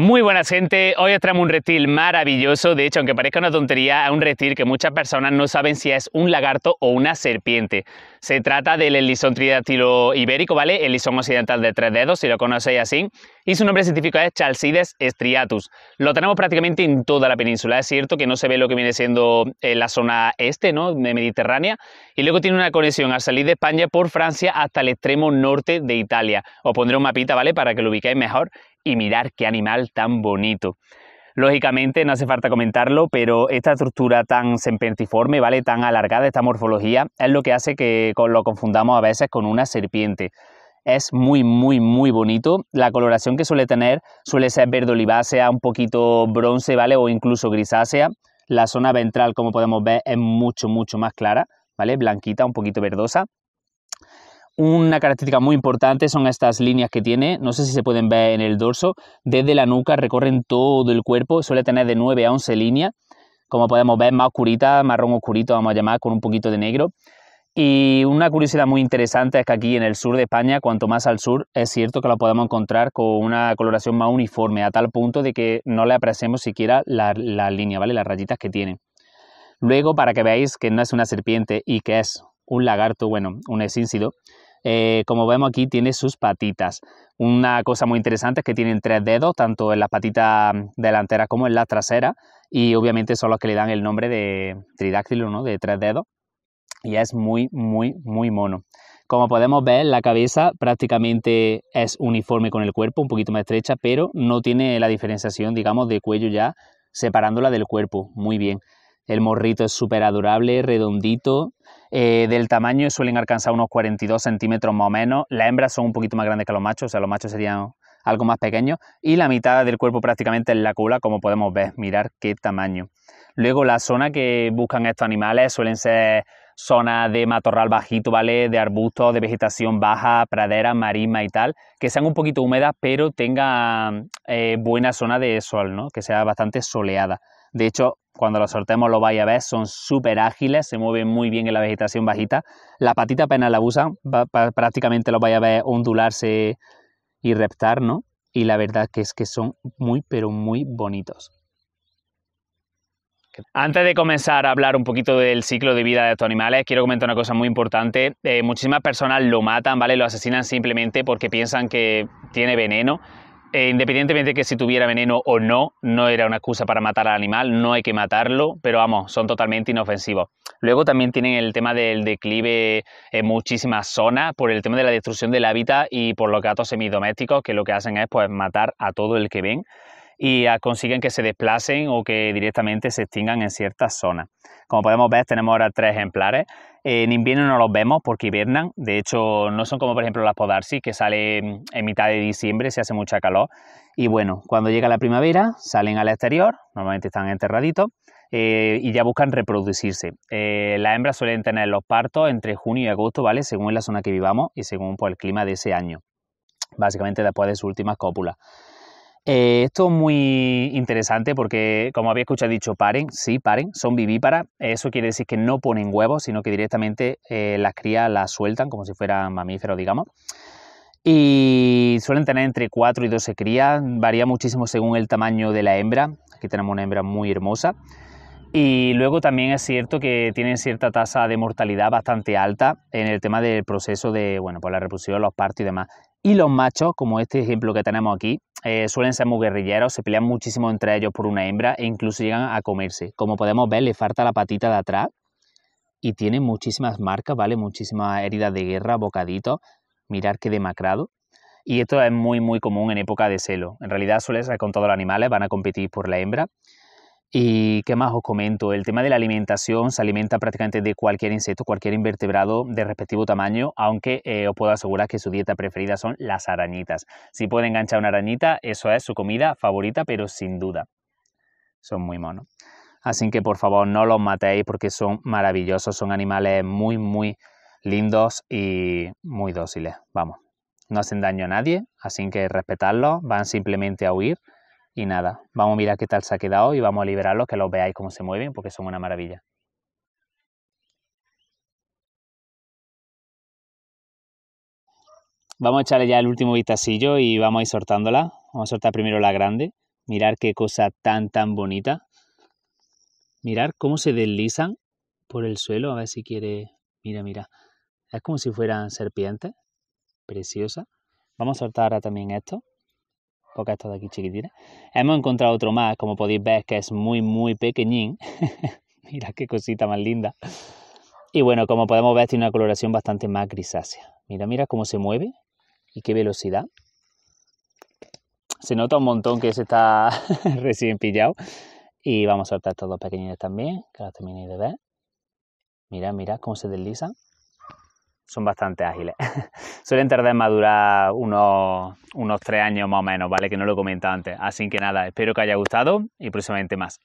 Muy buenas gente, hoy os traemos un reptil maravilloso, de hecho aunque parezca una tontería, es un reptil que muchas personas no saben si es un lagarto o una serpiente. Se trata del elisón tridactilo ibérico, ¿vale? El lisón occidental de tres dedos, si lo conocéis así, y su nombre científico es Chalcides striatus. Lo tenemos prácticamente en toda la península, es cierto que no se ve lo que viene siendo eh, la zona este, ¿no? De Mediterránea, y luego tiene una conexión al salir de España por Francia hasta el extremo norte de Italia. Os pondré un mapita, ¿vale? Para que lo ubiquéis mejor y mirar qué animal tan bonito. Lógicamente, no hace falta comentarlo, pero esta estructura tan sempentiforme ¿vale? Tan alargada, esta morfología, es lo que hace que lo confundamos a veces con una serpiente. Es muy, muy, muy bonito. La coloración que suele tener suele ser verde olivácea, un poquito bronce, ¿vale? O incluso grisácea. La zona ventral, como podemos ver, es mucho, mucho más clara, ¿vale? Blanquita, un poquito verdosa. Una característica muy importante son estas líneas que tiene, no sé si se pueden ver en el dorso, desde la nuca recorren todo el cuerpo, suele tener de 9 a 11 líneas, como podemos ver, más oscurita, marrón oscurito, vamos a llamar, con un poquito de negro. Y una curiosidad muy interesante es que aquí en el sur de España, cuanto más al sur, es cierto que lo podemos encontrar con una coloración más uniforme, a tal punto de que no le apreciamos siquiera la línea, ¿vale? Las rayitas que tiene. Luego, para que veáis que no es una serpiente y que es un lagarto, bueno, un exíncido, eh, como vemos aquí, tiene sus patitas. Una cosa muy interesante es que tienen tres dedos, tanto en las patitas delanteras como en las traseras, y obviamente son los que le dan el nombre de tridáctilo, De tres dedos. Y es muy, muy, muy mono. Como podemos ver, la cabeza prácticamente es uniforme con el cuerpo, un poquito más estrecha, pero no tiene la diferenciación, digamos, de cuello ya separándola del cuerpo. Muy bien. El morrito es súper adorable, redondito. Eh, del tamaño suelen alcanzar unos 42 centímetros más o menos. Las hembras son un poquito más grandes que los machos, o sea, los machos serían algo más pequeños. Y la mitad del cuerpo prácticamente es la cola, como podemos ver. Mirar qué tamaño. Luego, la zona que buscan estos animales suelen ser zonas de matorral bajito, ¿vale? De arbustos, de vegetación baja, pradera, marisma y tal, que sean un poquito húmedas, pero tengan eh, buena zona de sol, ¿no? Que sea bastante soleada. De hecho, cuando los sortemos lo vais a ver, son súper ágiles, se mueven muy bien en la vegetación bajita. La patita apenas la usan, prácticamente los vais a ver ondularse y reptar, ¿no? Y la verdad que es que son muy, pero muy bonitos. Antes de comenzar a hablar un poquito del ciclo de vida de estos animales, quiero comentar una cosa muy importante. Eh, muchísimas personas lo matan, ¿vale? Lo asesinan simplemente porque piensan que tiene veneno eh, independientemente de que si tuviera veneno o no, no era una excusa para matar al animal, no hay que matarlo, pero vamos, son totalmente inofensivos. Luego también tienen el tema del declive en muchísimas zonas por el tema de la destrucción del hábitat y por los gatos semidomésticos que lo que hacen es pues matar a todo el que ven y ah, consiguen que se desplacen o que directamente se extingan en ciertas zonas. Como podemos ver, tenemos ahora tres ejemplares. En invierno no los vemos porque hibernan. De hecho, no son como, por ejemplo, las podarsis, que salen en mitad de diciembre, se hace mucha calor. Y bueno, cuando llega la primavera, salen al exterior, normalmente están enterraditos, eh, y ya buscan reproducirse. Eh, las hembras suelen tener los partos entre junio y agosto, ¿vale? Según la zona que vivamos y según pues, el clima de ese año. Básicamente después de sus últimas cópulas. Eh, esto es muy interesante porque, como había escuchado, dicho, paren, sí, paren, son vivíparas. Eso quiere decir que no ponen huevos, sino que directamente eh, las crías las sueltan como si fueran mamíferos, digamos. Y suelen tener entre 4 y 12 crías, varía muchísimo según el tamaño de la hembra. Aquí tenemos una hembra muy hermosa. Y luego también es cierto que tienen cierta tasa de mortalidad bastante alta en el tema del proceso de, bueno, pues la reproducción, los partos y demás. Y los machos, como este ejemplo que tenemos aquí, eh, suelen ser muy guerrilleros, se pelean muchísimo entre ellos por una hembra e incluso llegan a comerse. Como podemos ver, le falta la patita de atrás y tiene muchísimas marcas, ¿vale? Muchísimas heridas de guerra, bocaditos. Mirar qué demacrado. Y esto es muy, muy común en época de celo. En realidad suele ser con todos los animales, van a competir por la hembra ¿Y qué más os comento? El tema de la alimentación se alimenta prácticamente de cualquier insecto, cualquier invertebrado de respectivo tamaño, aunque eh, os puedo asegurar que su dieta preferida son las arañitas. Si puede enganchar una arañita, eso es su comida favorita, pero sin duda. Son muy monos. Así que por favor no los matéis porque son maravillosos, son animales muy, muy lindos y muy dóciles. Vamos, no hacen daño a nadie, así que respetadlos, van simplemente a huir y nada, vamos a mirar qué tal se ha quedado y vamos a liberarlos, que los veáis cómo se mueven, porque son una maravilla. Vamos a echarle ya el último vistacillo y vamos a ir soltándola Vamos a soltar primero la grande. Mirar qué cosa tan, tan bonita. Mirar cómo se deslizan por el suelo. A ver si quiere... Mira, mira. Es como si fueran serpientes. Preciosa. Vamos a soltar ahora también esto que estos de aquí chiquitines. Hemos encontrado otro más, como podéis ver, que es muy, muy pequeñín. Mira qué cosita más linda. Y bueno, como podemos ver, tiene una coloración bastante más grisácea. Mira, mira cómo se mueve y qué velocidad. Se nota un montón que se está recién pillado. Y vamos a soltar estos dos pequeñines también, que los terminéis de ver. Mira, mira cómo se deslizan son bastante ágiles. Suelen tardar en madurar unos, unos tres años más o menos, ¿vale? Que no lo he comentado antes. Así que nada, espero que haya gustado y próximamente más.